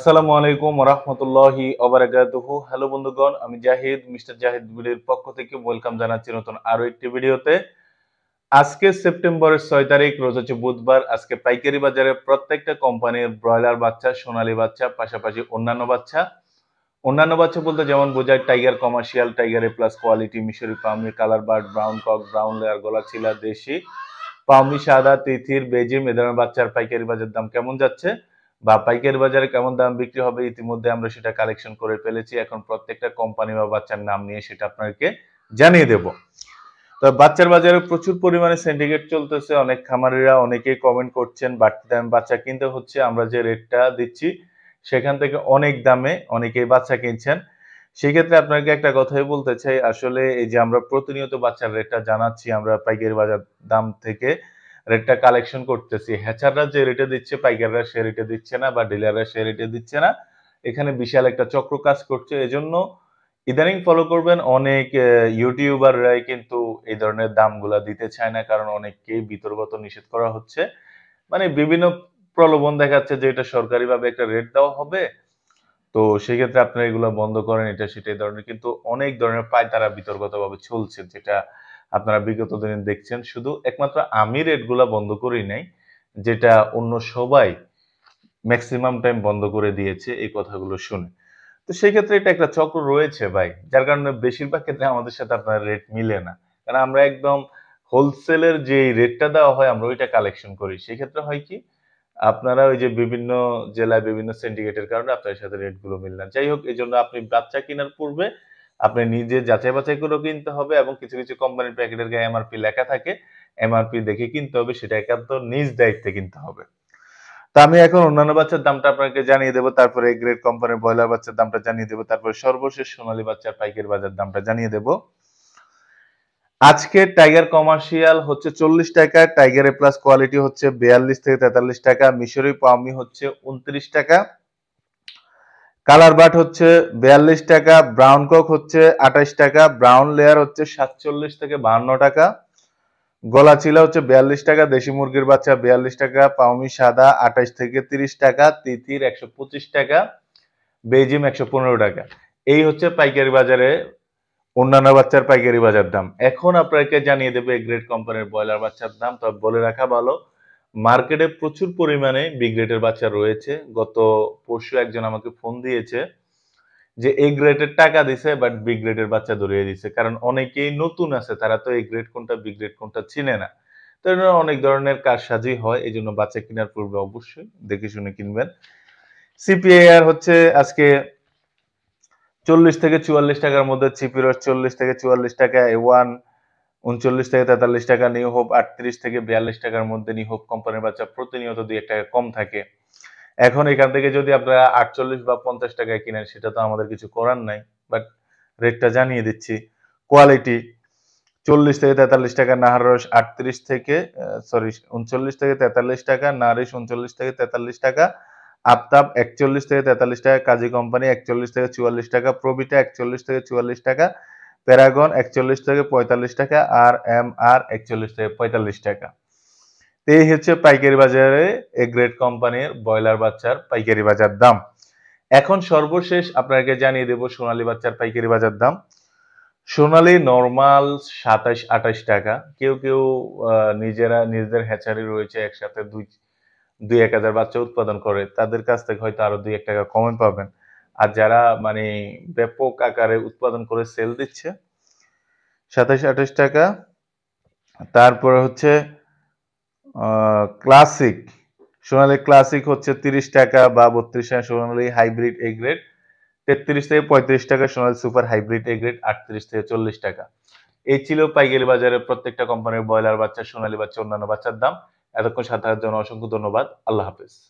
আসসালামু আলাইকুম রহমতুল্লাহি হ্যালো বন্ধুগণ আমি জাহিদ মিস্টার জাহিদ বিলির পক্ষ থেকে ওয়েলকাম জানাচ্ছি নতুন আরো একটি ভিডিওতে আজকে সেপ্টেম্বরের ছয় তারিখ রোজ হচ্ছে বুধবার আজকে পাইকারি বাজারে প্রত্যেকটা কোম্পানির ব্রয়লার বাচ্চা সোনালী বাচ্চা পাশাপাশি অন্যান্য বাচ্চা অন্যান্য বাচ্চা বলতে যেমন বোঝায় tiger commercial tiger A plus quality মিশরি পামি colour bird brown cock brown layer গলাচিলা দেশি পামি সাদা তিথির বেজিম এ ধরনের বাচ্চার পাইকারি বাজার দাম কেমন যাচ্ছে বা পাইকারি বাজারে কেমন দাম বিক্রি হবে ইতিমধ্যে আমরা সেটা কালেকশন করে ফেলেছি এখন প্রত্যেকটা কোম্পানি বা বাচ্চার নাম নিয়ে সেটা আপনাকে জানিয়ে দেব তো বাচ্চার বাজারে প্রচুর পরিমাণে সিন্ডিকেট চলতেছে অনেক খামারিরা অনেকেই কমেন্ট করছেন বাড়তি দামে বাচ্চা কিনতে হচ্ছে আমরা যে রেটটা দিচ্ছি সেখান থেকে অনেক দামে অনেকেই বাচ্চা কিনছেন সেক্ষেত্রে আপনাকে একটা কথাই বলতে চাই আসলে এই যে আমরা প্রতিনিয়ত বাচ্চার রেটটা জানাচ্ছি আমরা পাইকারি বাজার দাম থেকে রেটটা কালেকশন করতেছি হ্যাচাররা যে রেটে দিচ্ছে পাইকাররা সে রেটে দিচ্ছে না বা ডিলাররা সে রেটে দিচ্ছে না এখানে বিশাল একটা চক্র কাজ করছে এজন্য ইদানিং ফলো করবেন অনেক ইউটিউবাররাই কিন্তু এই ধরনের দামগুলা দিতে চায় না কারণ অনেককেই বিতর্গত নিষেধ করা হচ্ছে মানে বিভিন্ন প্রলোভন দেখাচ্ছে যে এটা সরকারিভাবে একটা রেট দেওয়া হবে তো সেক্ষেত্রে আপনারা এগুলো বন্ধ করেন এটা সেটা এই ধরনের কিন্তু অনেক ধরনের পায়তারা বিতর্গতভাবে চলছে যেটা আপনারা বিগত দিনে দেখছেন শুধু একমাত্র আমি রেটগুলা বন্ধ করি নাই যেটা অন্য সবাই ম্যাক্সিমাম টাইম বন্ধ করে দিয়েছে এই কথাগুলো শুনে তো সেক্ষেত্রে এটা একটা চক্র রয়েছে ভাই যার কারণে বেশিরভাগ ক্ষেত্রে আমাদের সাথে আপনার রেট মিলে না কারণ আমরা একদম হোলসেলের যে রেটটা দেওয়া হয় আমরা ওইটা কালেকশন করি সেক্ষেত্রে হয় কি আপনারা ওই যে বিভিন্ন জেলায় বিভিন্ন সিন্ডিকেটের কারণে আপনার সাথে রেটগুলো মিলে না যাই হোক এই জন্য আপনি বাচ্চা কেনার পূর্বে আপনি নিজে যাচাই বাছাই করেও কিনতে হবে এবং কিছু কিছু কোম্পানির প্যাকেটের গায়ে এমআরপি লেখা থাকে এমআরপি দেখে কিনতে হবে সেটা একান্ত নিজ দায়িত্বে কিনতে হবে তা আমি এখন অন্যান্য বাচ্চার দামটা আপনাকে জানিয়ে দেবো তারপরে গ্রেড কোম্পানির ব্রয়লার বাচ্চার দামটা জানিয়ে দেবো তারপরে সর্বশেষ সোনালী বাচ্চার পাইকারি বাজার দামটা জানিয়ে দেবো আজকে টাইগার কমার্শিয়াল হচ্ছে চল্লিশ টাকা টাইগার এ প্লাস কোয়ালিটি হচ্ছে বিয়াল্লিশ থেকে তেতাল্লিশ টাকা মিশরি পাওমি হচ্ছে উনত্রিশ টাকা কালার বাট হচ্ছে বিয়াল্লিশ টাকা ব্রাউন কক হচ্ছে আঠাশ টাকা ব্রাউন লেয়ার হচ্ছে সাতচল্লিশ থেকে বাহান্ন টাকা গলা চিলা হচ্ছে বিয়াল্লিশ টাকা দেশি মুরগির বাচ্চা বিয়াল্লিশ টাকা পাউমি সাদা আঠাশ থেকে তিরিশ টাকা তিতির একশো পঁচিশ টাকা বেজিম একশো পনেরো টাকা এই হচ্ছে পাইকারি বাজারে অন্যান্য বাচ্চার পাইকারি বাজার দাম এখন আপনাকে জানিয়ে দেবে গ্রেট কোম্পানির ব্রয়লার বাচ্চার দাম তবে বলে রাখা ভালো মার্কেটে প্রচুর পরিমাণে বিগ্রেটের বাচ্চা রয়েছে গত পরশু একজন আমাকে ফোন দিয়েছে যে এ গ্রেডের টাকা দিছে বাট বি গ্রেডের বাচ্চা ধরিয়ে দিছে কারণ অনেকেই নতুন আছে তারা তো এ গ্রেড কোনটা বিগ্রেড কোনটা চিনে না তো অনেক ধরনের কাজ সাজি হয় এই জন্য বাচ্চা কেনার পূর্বে অবশ্যই দেখে শুনে কিনবেন সিপিআইআর হচ্ছে আজকে চল্লিশ থেকে চুয়াল্লিশ টাকার মধ্যে চিপিরস চল্লিশ থেকে চুয়াল্লিশ টাকা এ ওয়ান উনচল্লিশ থেকে তেতাল্লিশ টাকা নিউ হোপ আটত্রিশ থেকে বিয়াল্লিশ টাকার মধ্যে নিউ হোপ কোম্পানির বাচ্চা প্রতিনিয়ত দুই এক টাকা কম থাকে এখন এখান থেকে যদি আপনারা আটচল্লিশ বা পঞ্চাশ টাকায় কিনেন সেটা তো আমাদের কিছু করার নাই বাট রেটটা জানিয়ে দিচ্ছি কোয়ালিটি চল্লিশ থেকে তেতাল্লিশ টাকা নাহারস আটত্রিশ থেকে সরি উনচল্লিশ থেকে তেতাল্লিশ টাকা নারিশ উনচল্লিশ থেকে তেতাল্লিশ টাকা আপতাপ একচল্লিশ থেকে তেতাল্লিশ টাকা কাজী কোম্পানি একচল্লিশ থেকে চুয়াল্লিশ টাকা প্রবিটা একচল্লিশ থেকে চুয়াল্লিশ টাকা প্যারাগন একচল্লিশ থেকে পঁয়তাল্লিশ টাকা আর এম আর একচল্লিশ থেকে পঁয়তাল্লিশ টাকা এই হচ্ছে পাইকারি বাজারে এ গ্রেড কোম্পানির ব্রয়লার বাচ্চার পাইকারি বাজার দাম এখন সর্বশেষ আপনাকে জানিয়ে দেব সোনালী বাচ্চার পাইকারি বাজার দাম সোনালী নর্মাল সাতাশ আঠাশ টাকা কেউ কেউ নিজেরা নিজেদের হ্যাচারি রয়েছে একসাথে দুই দুই এক হাজার বাচ্চা উৎপাদন করে তাদের কাছ থেকে হয়তো আরো দুই এক টাকা কমে পাবেন আর যারা মানে ব্যাপক আকারে উৎপাদন করে সেল দিচ্ছে সাতাশ আঠাশ টাকা তারপরে হচ্ছে ক্লাসিক সোনালি ক্লাসিক হচ্ছে তিরিশ টাকা বা বত্রিশ টাকা সোনালি হাইব্রিড এ গ্রেড তেত্রিশ থেকে পঁয়ত্রিশ টাকা সোনালি সুপার হাইব্রিড এ গ্রেড আটত্রিশ থেকে চল্লিশ টাকা এই ছিল পাইকারি বাজারে প্রত্যেকটা কোম্পানির ব্রয়লার বাচ্চা সোনালি বাচ্চা অন্যান্য বাচ্চার দাম এতক্ষণ সাথে জন্য অসংখ্য ধন্যবাদ আল্লাহ হাফিজ